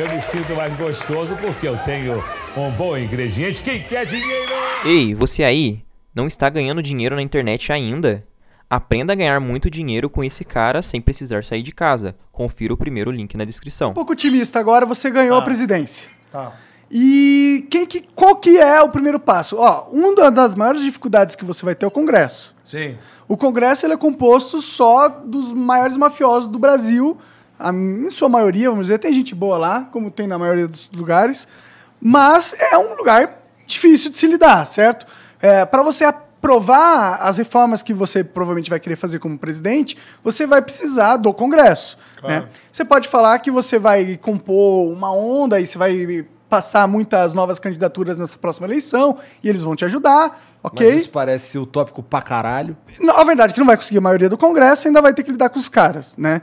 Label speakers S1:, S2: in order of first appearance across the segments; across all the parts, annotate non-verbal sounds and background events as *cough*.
S1: Eu me sinto mais gostoso porque eu tenho um bom ingrediente. Quem quer dinheiro?
S2: Ei, você aí, não está ganhando dinheiro na internet ainda? Aprenda a ganhar muito dinheiro com esse cara sem precisar sair de casa. Confira o primeiro link na descrição. Um pouco
S1: otimista agora, você ganhou ah. a tá. presidência. Tá. E quem que, qual que é o primeiro passo? Ó, uma das maiores dificuldades que você vai ter é o Congresso. Sim. O Congresso ele é composto só dos maiores mafiosos do Brasil, a, em sua maioria, vamos dizer, tem gente boa lá, como tem na maioria dos lugares, mas é um lugar difícil de se lidar, certo? É, Para você aprovar as reformas que você provavelmente vai querer fazer como presidente, você vai precisar do Congresso. Né? Claro. Né? Você pode falar que você vai compor uma onda e você vai passar muitas novas candidaturas nessa próxima eleição e eles vão te ajudar, ok? Mas isso parece utópico pra caralho. na a verdade é que não vai conseguir a maioria do Congresso ainda vai ter que lidar com os caras, né?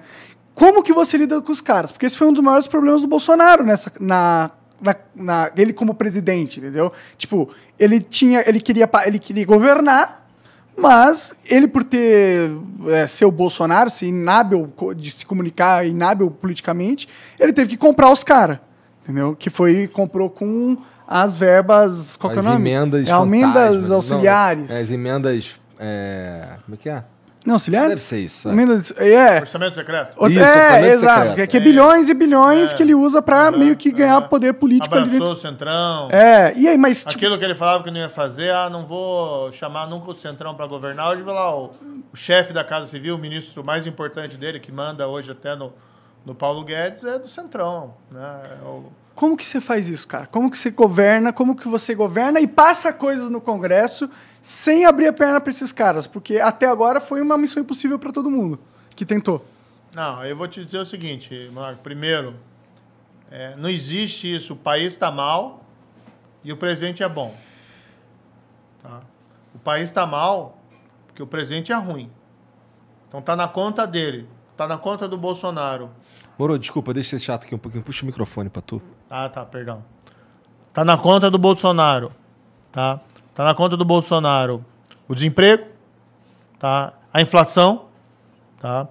S1: Como que você lida com os caras? Porque esse foi um dos maiores problemas do Bolsonaro nessa, na na, na, ele como presidente, entendeu? Tipo, ele tinha, ele queria, ele queria governar, mas ele por ter é, seu Bolsonaro, se inábil de se comunicar, inábil politicamente, ele teve que comprar os caras, entendeu? Que foi comprou com as verbas, qual as é o nome? Emendas, é, emendas auxiliares. Não, é, as emendas, é, como é que é? Não, auxiliar? Deve ser isso. É. menos é. Orçamento secreto. Isso, é, orçamento exato. Secreto. É que é bilhões e bilhões é. que ele usa para meio que ganhar poder político Abraçou ali o Centrão. É, e aí, mas...
S2: Aquilo que ele falava que não ia fazer, ah, não vou chamar nunca o Centrão para governar. Hoje, vai lá, o, o chefe da Casa Civil, o ministro mais importante dele, que manda hoje até no, no Paulo Guedes, é do Centrão. Né? É
S1: o como que você faz isso, cara? Como que você governa? Como que você governa e passa coisas no Congresso sem abrir a perna para esses caras? Porque até agora foi uma missão impossível para todo mundo que tentou.
S2: Não, eu vou te dizer o seguinte, Marco. Primeiro, é, não existe isso. O país está mal e o presente é bom. Tá? O país está mal porque o presente é ruim. Então tá na conta dele, tá na conta do Bolsonaro. Moro, desculpa, deixa ser chato aqui um pouquinho. Puxa o microfone para tu. Ah, tá, perdão. Tá na conta do Bolsonaro, tá? Tá na conta do Bolsonaro o desemprego, tá? A inflação, tá?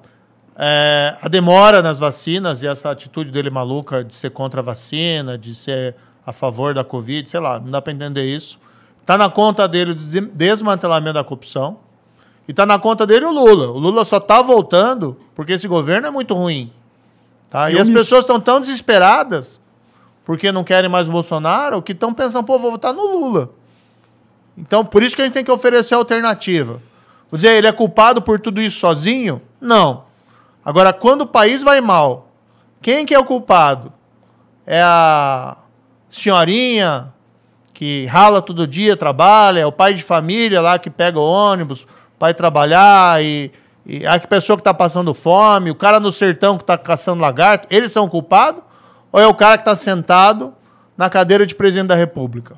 S2: É, a demora nas vacinas e essa atitude dele maluca de ser contra a vacina, de ser a favor da Covid, sei lá, não dá para entender isso. Tá na conta dele o desmantelamento da corrupção e tá na conta dele o Lula. O Lula só tá voltando porque esse governo é muito ruim. Tá? E, as me... pessoas estão tão desesperadas porque não querem mais o Bolsonaro, que estão pensando, pô, vou votar no Lula. Então, por isso que a gente tem que oferecer alternativa. Vou dizer, ele é culpado por tudo isso sozinho? Não. Agora, quando o país vai mal, quem que é o culpado? É a senhorinha que rala todo dia, trabalha, é o pai de família lá que pega o ônibus para ir trabalhar e, e a pessoa que está passando fome, o cara no sertão que está caçando lagarto, eles são culpados? ou é o cara que está sentado na cadeira de presidente da República?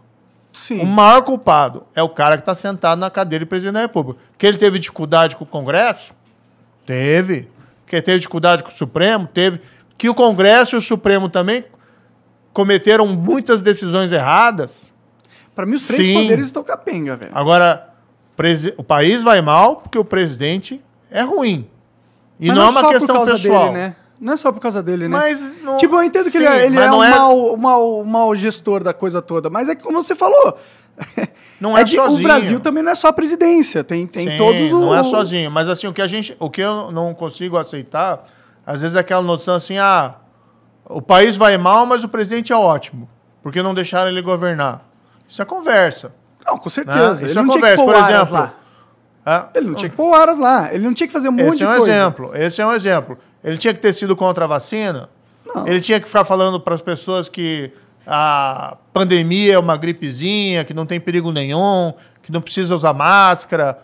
S2: Sim. O maior culpado é o cara que está sentado na cadeira de presidente da República. Que ele teve dificuldade com o Congresso? Teve. Que teve dificuldade com o Supremo? Teve. Que o Congresso e o Supremo também cometeram muitas decisões erradas? Para mim, os três Sim. poderes estão capenga, velho. Agora, o país vai mal porque o presidente é ruim. E não, não, é, é uma questão pessoal. Dele, né?
S1: Não é só por causa dele, né? Mas não... Tipo, eu entendo que é- Sim, ele é, ele é um é... Mal, mal, mal gestor da coisa toda, mas é que, como você falou, *laughs* não é, é de, sozinho. O Brasil também não é só a presidência, tem, tem Sim, todos os. Não é sozinho,
S2: mas assim, o que a gente. O que eu não consigo aceitar, às vezes é aquela noção assim, ah, o país vai mal, mas o presidente é ótimo. Porque não deixaram ele governar. Isso é conversa. Não, com certeza. Né? Isso ele é conversa, por exemplo. Lá. Ah, ele não tinha ah.
S1: que pôr Aras lá. Ele não tinha
S2: que fazer um monte esse é um Exemplo, esse é um exemplo. Ele tinha que ter sido contra a vacina? Não. Ele tinha que ficar falando para as pessoas que a pandemia é uma gripezinha, que não tem perigo nenhum, que não precisa usar máscara,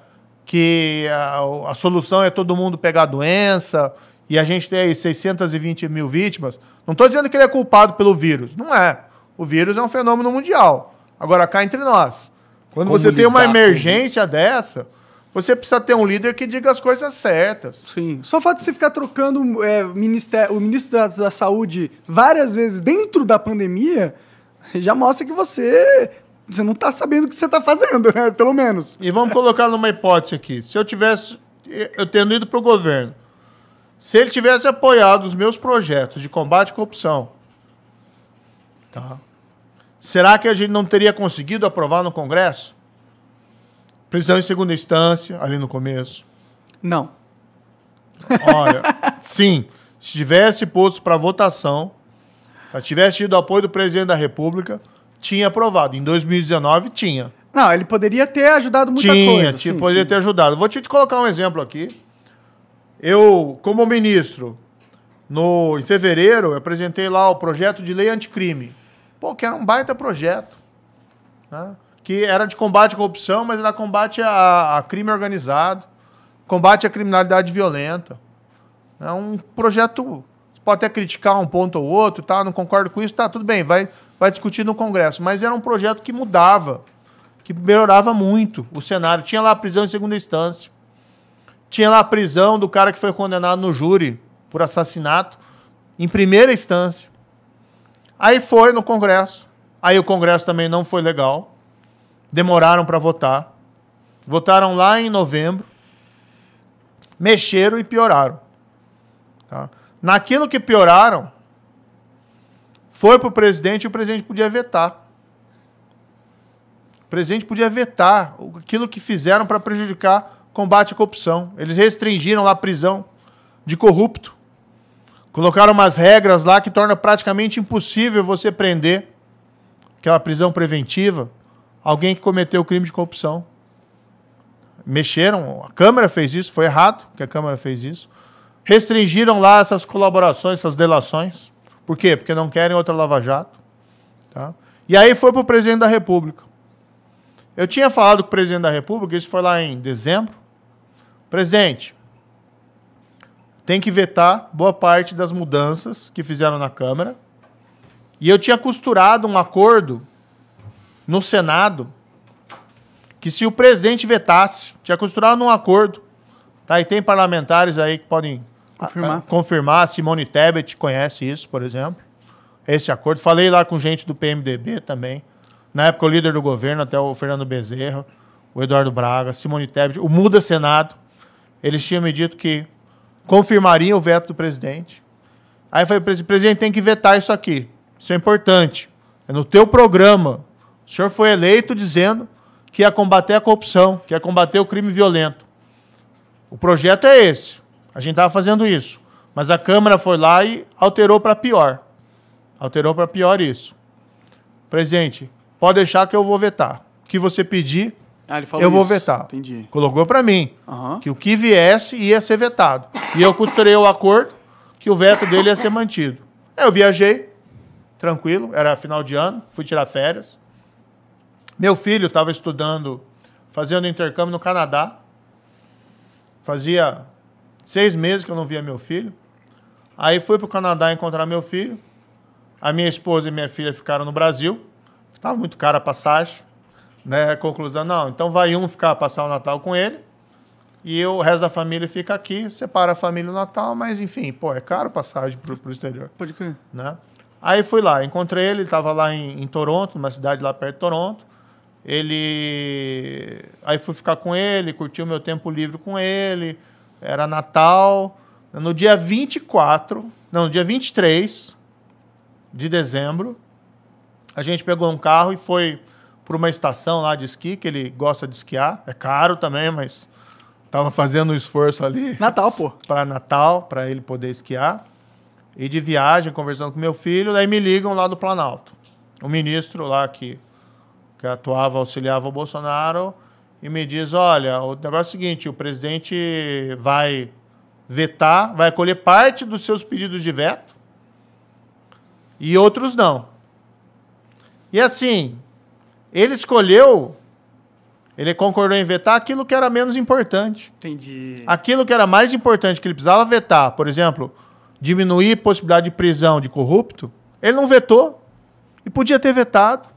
S2: que a, a solução é todo mundo pegar a doença e a gente tem aí 620 mil vítimas. Não estou dizendo que ele é culpado pelo vírus. Não é. O vírus é um fenômeno mundial. Agora, cá entre nós. Quando Como você tem uma emergência dessa você precisa ter um líder que diga as coisas certas.
S1: Sim. Só o fato de você ficar trocando é, o ministro da, da Saúde várias vezes dentro da pandemia já mostra que você você não está sabendo o que você está fazendo,
S2: né? Pelo menos. E vamos colocar numa hipótese aqui. Se eu tivesse. Eu tendo ido para o governo. Se ele tivesse apoiado os meus projetos de combate à corrupção. Tá. Será que a gente não teria conseguido aprovar no Congresso? Prisão em segunda instância, ali no começo? Não. Olha, sim. Se tivesse posto para votação, se tivesse tido apoio do presidente da República, tinha aprovado. Em 2019, tinha. Não, ele poderia ter ajudado muita tinha, coisa. Tinha, poderia sim. ter ajudado. Vou te colocar um exemplo aqui. Eu, como ministro, no, em fevereiro, eu apresentei lá o projeto de lei anticrime. Pô, que era um baita projeto. Né? que era de combate à corrupção, mas era combate a, a crime organizado, combate à criminalidade violenta. É um projeto. Você pode até criticar um ponto ou outro, tá? Não concordo com isso, tá? Tudo bem, vai, vai discutir no Congresso. Mas era um projeto que mudava, que melhorava muito o cenário. Tinha lá a prisão em segunda instância. Tinha lá a prisão do cara que foi condenado no júri por assassinato em primeira instância. Aí foi no Congresso. Aí o Congresso também não foi legal demoraram para votar. Votaram lá em novembro, mexeram e pioraram. Tá? Naquilo que pioraram, foi para o presidente e o presidente podia vetar. O presidente podia vetar aquilo que fizeram para prejudicar combate à corrupção. Eles restringiram lá a prisão de corrupto. Colocaram umas regras lá que torna praticamente impossível você prender aquela prisão preventiva alguém que cometeu o crime de corrupção. Mexeram, a Câmara fez isso, foi errado que a Câmara fez isso. Restringiram lá essas colaborações, essas delações. Por quê? Porque não querem outra Lava Jato. Tá? E aí foi para o presidente da República. Eu tinha falado com o presidente da República, isso foi lá em dezembro. Presidente, tem que vetar boa parte das mudanças que fizeram na Câmara. E eu tinha costurado um acordo no Senado que se o presidente vetasse, tinha costurado num acordo, tá? E tem parlamentares aí que podem ah, confirmar. A, ah, a, confirmar. Simone Tebet conhece isso, por exemplo. Esse acordo. Falei lá com gente do PMDB também. Na época, o líder do governo, até o Fernando Bezerra, o Eduardo Braga, Simone Tebet, o Muda Senado. Eles tinham me dito que confirmariam o veto do presidente. Aí eu falei, presidente, tem que vetar isso aqui. Isso é importante. É no teu programa o senhor foi eleito dizendo que ia combater a corrupção, que ia combater o crime violento. O projeto é esse. A gente estava fazendo isso. Mas a Câmara foi lá e alterou para pior. Alterou para pior isso. Presidente, pode deixar que eu vou vetar. O que você pedir, ah, eu isso. vou vetar. Entendi. Colocou para mim uhum. que o que viesse ia ser vetado. E eu costurei o acordo que o veto dele ia ser mantido. Eu viajei, tranquilo, era final de ano, fui tirar férias. Meu filho estava estudando, fazendo intercâmbio no Canadá. Fazia seis meses que eu não via meu filho. Aí fui para o Canadá encontrar meu filho. A minha esposa e minha filha ficaram no Brasil. Estava muito cara a passagem. Né? Conclusão, não, então vai um ficar passar o Natal com ele. E eu, o resto da família fica aqui, separa a família no Natal, mas enfim, pô, é caro passagem para o exterior. Pode crer. Né? Aí fui lá, encontrei ele, ele estava lá em, em Toronto, numa cidade lá perto de Toronto ele aí fui ficar com ele, curti o meu tempo livre com ele. Era Natal, no dia 24, não, no dia 23 de dezembro, a gente pegou um carro e foi para uma estação lá de esqui, que ele gosta de esquiar. É caro também, mas tava fazendo um esforço ali. Natal, pô. Para Natal, para ele poder esquiar. E de viagem, conversando com meu filho, daí me ligam lá do Planalto. O ministro lá que que atuava, auxiliava o Bolsonaro, e me diz: olha, o negócio é o seguinte, o presidente vai vetar, vai acolher parte dos seus pedidos de veto e outros não. E assim, ele escolheu, ele concordou em vetar aquilo que era menos importante. Entendi. Aquilo que era mais importante que ele precisava vetar, por exemplo, diminuir a possibilidade de prisão de corrupto, ele não vetou e podia ter vetado.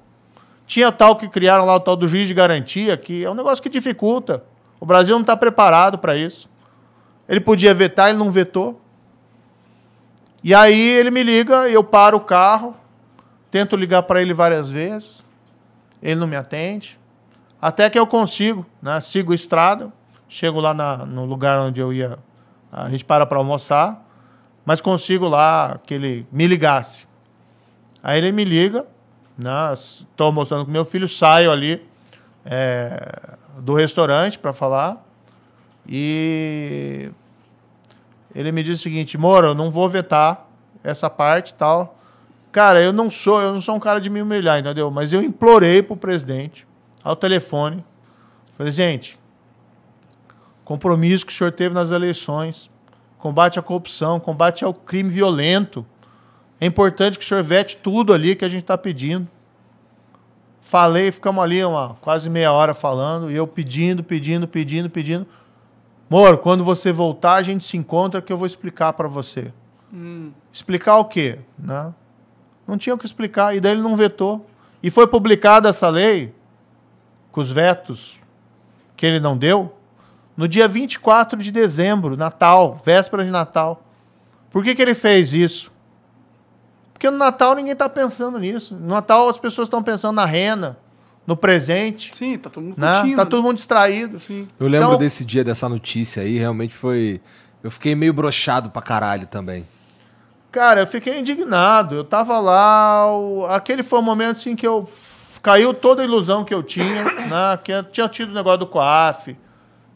S2: Tinha tal que criaram lá o tal do juiz de garantia, que é um negócio que dificulta. O Brasil não está preparado para isso. Ele podia vetar, ele não vetou. E aí ele me liga, eu paro o carro, tento ligar para ele várias vezes, ele não me atende. Até que eu consigo, né? sigo a estrada, chego lá na, no lugar onde eu ia, a gente para para almoçar, mas consigo lá que ele me ligasse. Aí ele me liga, né? Estou mostrando com meu filho, saio ali é, do restaurante para falar e ele me diz o seguinte, Moro, eu não vou vetar essa parte tal. Cara, eu não sou, eu não sou um cara de me humilhar, entendeu? Mas eu implorei pro presidente, ao telefone, presidente, compromisso que o senhor teve nas eleições, combate à corrupção, combate ao crime violento, é importante que o senhor vete tudo ali que a gente está pedindo. Falei, ficamos ali uma quase meia hora falando, e eu pedindo, pedindo, pedindo, pedindo. Moro, quando você voltar, a gente se encontra que eu vou explicar para você. Hum. Explicar o quê? Né? Não tinha o que explicar, e daí ele não vetou. E foi publicada essa lei, com os vetos que ele não deu, no dia 24 de dezembro, Natal, véspera de Natal. Por que, que ele fez isso? Porque no Natal ninguém está pensando nisso. No Natal as pessoas estão pensando na renda, no presente. Sim, tá todo mundo né? Tá curtindo. Tá todo mundo distraído. Sim. Eu lembro então,
S1: desse dia, dessa notícia aí, realmente foi... Eu fiquei meio brochado pra caralho também.
S2: Cara, eu fiquei indignado. Eu tava lá... O... Aquele foi o momento assim que eu... Caiu toda a ilusão que eu tinha, *coughs* né? Que eu tinha tido o negócio do COAF,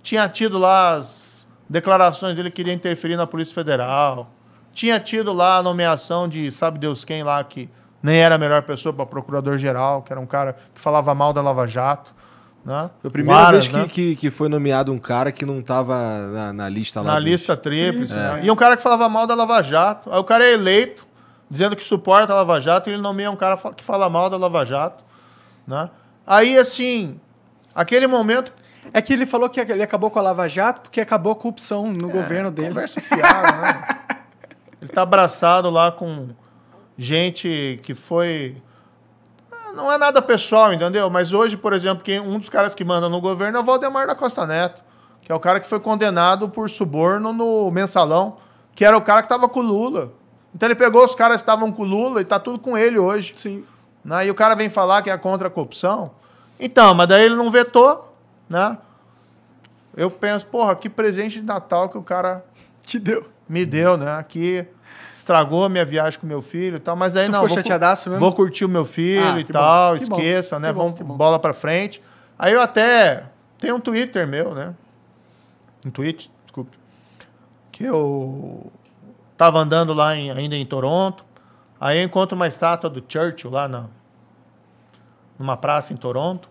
S2: tinha tido lá as declarações dele que queria interferir na Polícia Federal tinha tido lá a nomeação de sabe Deus quem lá que nem era a melhor pessoa para procurador-geral, que era um cara que falava mal da Lava Jato. Né? Foi a primeira vez que, né?
S1: que, que, foi nomeado um cara que não estava na, na, lista lá. Na dos... lista tríplice. É. Né?
S2: E um cara que falava mal da Lava Jato. Aí o cara é eleito, dizendo que suporta a Lava Jato, e ele nomeia um cara que fala mal da Lava Jato. Né? Aí, assim, aquele momento. É que ele falou que ele acabou com a Lava Jato porque acabou a corrupção no é, governo dele. Conversa fiada, né? *laughs* Ele tá abraçado lá com gente que foi. Não é nada pessoal, entendeu? Mas hoje, por exemplo, quem, um dos caras que manda no governo é o Valdemar da Costa Neto, que é o cara que foi condenado por suborno no mensalão, que era o cara que estava com o Lula. Então ele pegou os caras que estavam com o Lula e tá tudo com ele hoje. Sim. Né? E o cara vem falar que é contra a corrupção. Então, mas daí ele não vetou, né? Eu penso, porra, que presente de Natal que o cara te deu. Me deu, né? Aqui estragou minha viagem com meu filho e tal, mas aí tu não. Ficou vou, chateadaço mesmo? Vou curtir o meu filho ah, e tal, bom, esqueça, né? Vamos bola para frente. Aí eu até tem um Twitter meu, né? Um tweet, desculpe. Que eu tava andando lá em, ainda em Toronto. Aí eu encontro uma estátua do Churchill lá na numa praça em Toronto.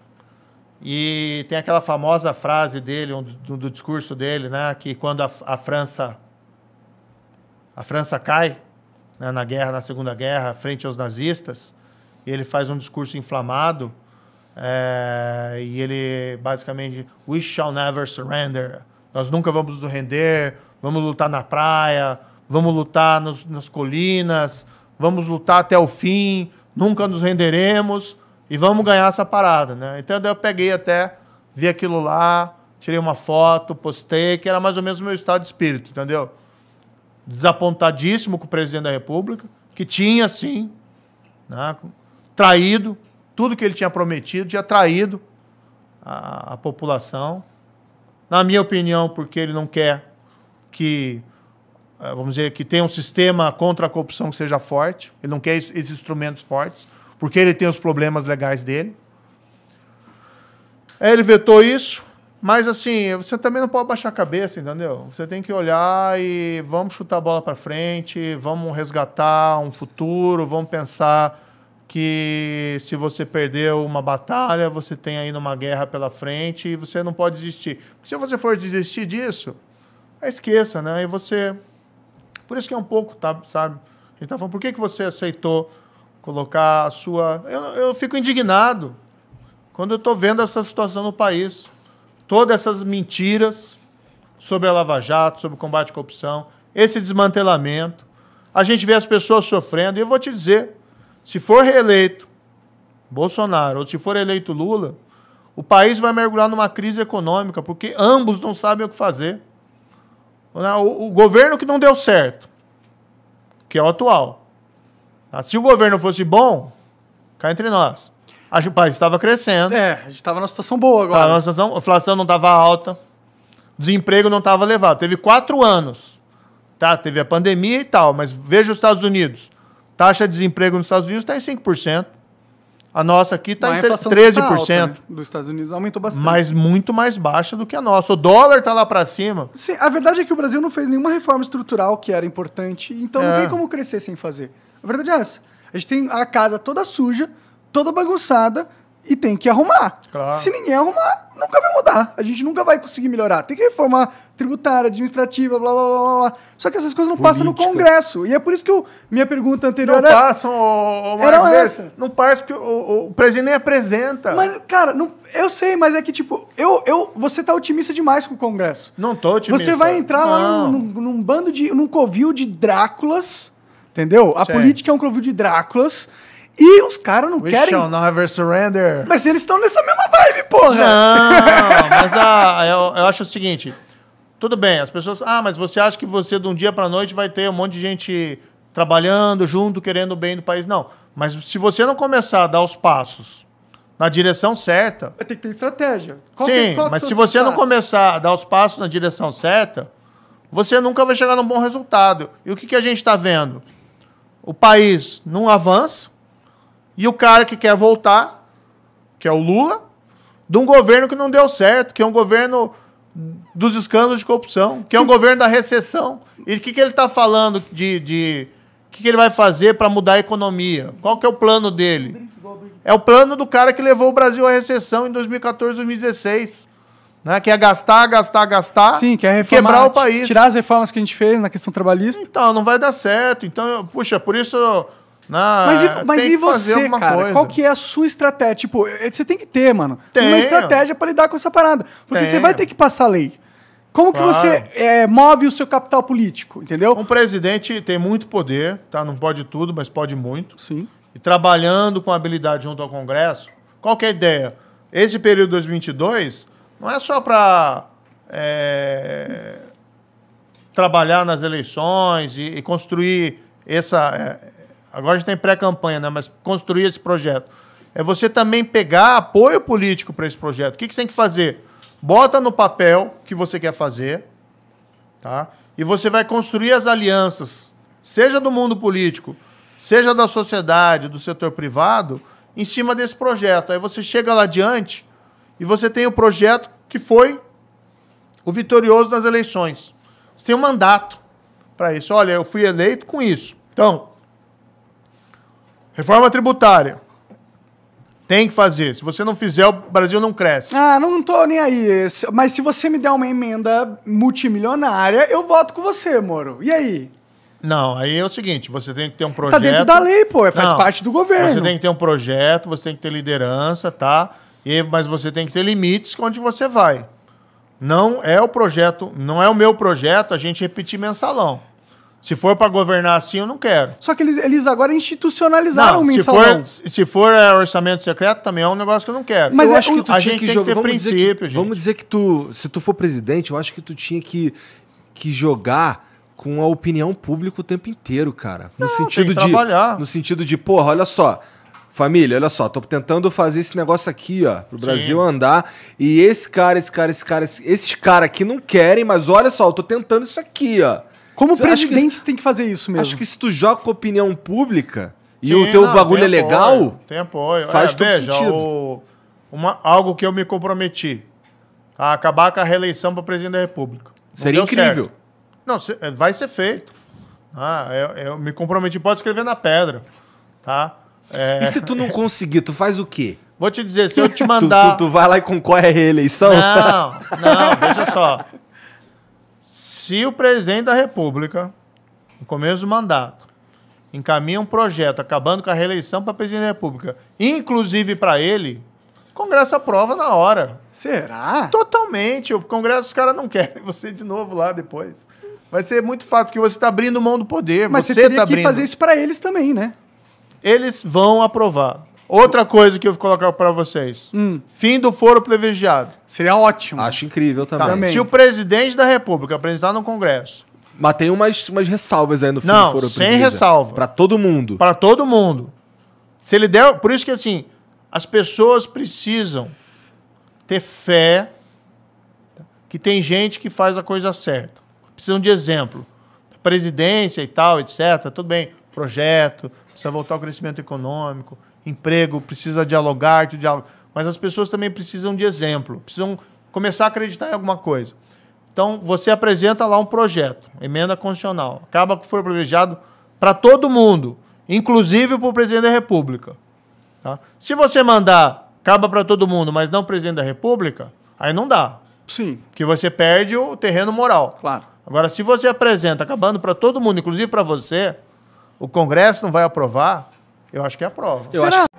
S2: E tem aquela famosa frase dele, um do, do, discurso dele, né, que quando a, a França a França cai né, na guerra, na Segunda Guerra, frente aos nazistas, ele faz um discurso inflamado é, e ele basicamente we shall never surrender, nós nunca vamos nos render, vamos lutar na praia, vamos lutar nos, nas colinas, vamos lutar até o fim, nunca nos renderemos e vamos ganhar essa parada, né? Então eu peguei até, vi aquilo lá, tirei uma foto, postei, que era mais ou menos o meu estado de espírito, entendeu? Desapontadíssimo com o presidente da República, que tinha, sim, né, traído tudo que ele tinha prometido, tinha traído a, a população. Na minha opinião, porque ele não quer que, eh, vamos dizer, que tenha um sistema contra a corrupção que seja forte, ele não quer esses instrumentos fortes porque ele tem os problemas legais dele. Aí ele vetou isso, mas assim, você também não pode baixar a cabeça, entendeu? Você tem que olhar e vamos chutar a bola para frente, vamos resgatar um futuro, vamos pensar que se você perdeu uma batalha, você tem ainda uma guerra pela frente e você não pode desistir. Porque se você for desistir disso, esqueça, né? E você. Por isso que é um pouco, tá, sabe? A gente tá falando, por que, que você aceitou colocar a sua. Eu, eu fico indignado quando eu estou vendo essa situação no país. Todas essas mentiras sobre a Lava Jato, sobre o combate à corrupção, esse desmantelamento. A gente vê as pessoas sofrendo. E eu vou te dizer: se for reeleito Bolsonaro ou se for eleito Lula, o país vai mergulhar numa crise econômica, porque ambos não sabem o que fazer. O, o governo que não deu certo, que é o atual, Tá? Se o governo fosse bom, cá entre nós. Acho que o país estava crescendo. É, a gente estava numa situação boa agora. Tava numa situação, a inflação não estava alta, desemprego não estava elevado. Teve quatro anos. Tá? Teve a pandemia e tal, mas veja os Estados Unidos. Taxa de desemprego nos Estados Unidos está em 5%. A nossa aqui está em 13%. Tá alta, né?
S1: Dos Estados Unidos aumentou bastante. Mas
S2: muito mais baixa do que a nossa. O dólar está lá para cima. Sim, a verdade é que o Brasil não fez nenhuma reforma
S1: estrutural que era importante, então é. não tem como crescer sem fazer. A verdade é essa. A gente tem a casa toda suja, toda bagunçada e tem que arrumar. Claro. Se ninguém arrumar, nunca vai mudar. A gente nunca vai conseguir melhorar. Tem que reformar tributária, administrativa, blá blá blá blá. Só que essas coisas não Política. passam no Congresso. E é por isso que eu, minha pergunta anterior não era. Não passam,
S2: ô, ô, era essa.
S1: Não passa porque o, o, presidente nem apresenta. Mas, cara, não, eu sei, mas é que, tipo, eu, eu, você tá otimista demais com o Congresso.
S2: Não tô otimista. Você vai entrar não. lá num,
S1: num, num bando de. num covil de Dráculas Entendeu? A Sim. política é um covil de Dráculas. E os caras não We querem. Shall never surrender. Mas
S2: eles estão nessa mesma vibe, porra! Não, *laughs* mas ah, eu, eu acho o seguinte: tudo bem, as pessoas. Ah, mas você acha que você, de um dia para noite, vai ter um monte de gente trabalhando junto, querendo o bem do país? Não. Mas se você não começar a dar os passos na direção certa. Tem que ter estratégia. Qual sim, que, mas se você não começar a dar os passos na direção certa, você nunca vai chegar num bom resultado. E o que, que a gente está vendo? o país não avança, e o cara que quer voltar, que é o Lula, de um governo que não deu certo, que é um governo dos escândalos de corrupção, que Sim. é um governo da recessão. E o que, que ele está falando de. de que, que ele vai fazer para mudar a economia? Qual que é o plano dele? É o plano do cara que levou o Brasil à recessão em 2014, 2016. Né? Quer gastar, gastar, gastar. Sim, quer reformar, quebrar o país. Tirar as
S1: reformas que a gente fez na questão trabalhista.
S2: Então, não vai dar certo. Então, puxa, por isso. Né, mas e, mas e você, cara? Coisa. Qual que
S1: é a sua estratégia? Tipo, é, você tem que ter, mano, Tenho. uma estratégia para lidar com essa
S2: parada. Porque Tenho. você vai ter que passar lei. Como claro. que você é, move o seu capital político, entendeu? Um presidente tem muito poder, tá? Não pode tudo, mas pode muito. Sim. E trabalhando com habilidade junto ao Congresso, qual que é a ideia? Esse período de 2022 não é só para é, trabalhar nas eleições e, e construir essa. É, agora a gente tem pré-campanha, né? mas construir esse projeto. É você também pegar apoio político para esse projeto. O que, que você tem que fazer? Bota no papel o que você quer fazer, tá? E você vai construir as alianças, seja do mundo político, seja da sociedade, do setor privado, em cima desse projeto. Aí você chega lá adiante e você tem o projeto que foi o vitorioso nas eleições. Você tem um mandato para isso. Olha, eu fui eleito com isso. Então, reforma tributária. Tem que fazer. Se você não fizer, o Brasil não cresce. Ah, não tô nem
S1: aí. Mas se você me der uma emenda multimilionária, eu voto com você, Moro. E aí?
S2: Não, aí é o seguinte, você tem que ter um projeto... Tá dentro da lei, pô. É, faz não, parte do governo. Você tem que ter um projeto, você tem que ter liderança, tá? E, mas você tem que ter limites onde você vai. Não é o projeto, não é o meu projeto a gente repetir mensalão. Se for para governar assim, eu não quero. Só que eles, eles agora institucionalizaram não, o mensalão. Se for, se for é, orçamento secreto, também é um negócio que eu não quero. Mas eu acho que tu a tinha gente que jogar. Vamos, princípio, dizer que, gente.
S1: vamos dizer que tu, se tu for presidente, eu acho que tu tinha que, que jogar com a opinião pública o tempo inteiro, cara. No não, sentido de trabalhar. no sentido de, porra, olha só, Família, olha só, tô tentando fazer esse negócio aqui, ó, pro Sim. Brasil andar. E esse cara, esse cara, esse cara, esses caras aqui não querem, mas olha só, eu tô tentando isso aqui, ó. Como você presidente que, tem que fazer isso mesmo. Acho que se tu joga com opinião pública e o teu não, bagulho é apoio, legal,
S2: tem apoio. faz é, todo veja, sentido. O, uma, algo que eu me comprometi a acabar com a reeleição para presidente da República. Não Seria incrível. Certo. Não, é, vai ser feito. Ah, eu, eu me comprometi, pode escrever na pedra, tá? É. E se tu não conseguir, tu faz o quê? Vou te dizer, se eu te mandar. tu, tu, tu vai lá e concorre à reeleição? Não, não, veja só. Se o presidente da República, no começo do mandato, encaminha um projeto acabando com a reeleição para presidente da República, inclusive para ele, o Congresso aprova na hora. Será? Totalmente. O Congresso, os caras não querem *laughs* você de novo lá depois. Vai ser muito fato porque você está abrindo mão do poder. Mas você, você teria tá que abrindo. fazer isso para eles também, né? eles vão aprovar. Outra coisa que eu vou colocar para vocês. Hum. Fim do foro privilegiado. Seria ótimo. Acho incrível também. Tá, também. Se o presidente da República apresentar no Congresso. Mas tem umas,
S1: umas ressalvas aí
S2: no fim Não, do foro privilegiado. Sem ressalva. Para todo mundo. Para todo mundo. Se ele der. Por isso que assim, as pessoas precisam ter fé que tem gente que faz a coisa certa. Precisam de exemplo. Presidência e tal, etc. Tudo bem. Projeto, precisa voltar ao crescimento econômico, emprego, precisa dialogar, diálogo. Mas as pessoas também precisam de exemplo, precisam começar a acreditar em alguma coisa. Então, você apresenta lá um projeto, emenda constitucional, acaba que foi privilegiado para todo mundo, inclusive para o presidente da República. Tá? Se você mandar, acaba para todo mundo, mas não presidente da República, aí não dá. Sim. Porque você perde o terreno moral. Claro. Agora, se você apresenta acabando para todo mundo, inclusive para você, o Congresso não vai aprovar, eu acho que é aprova. Eu Será? acho que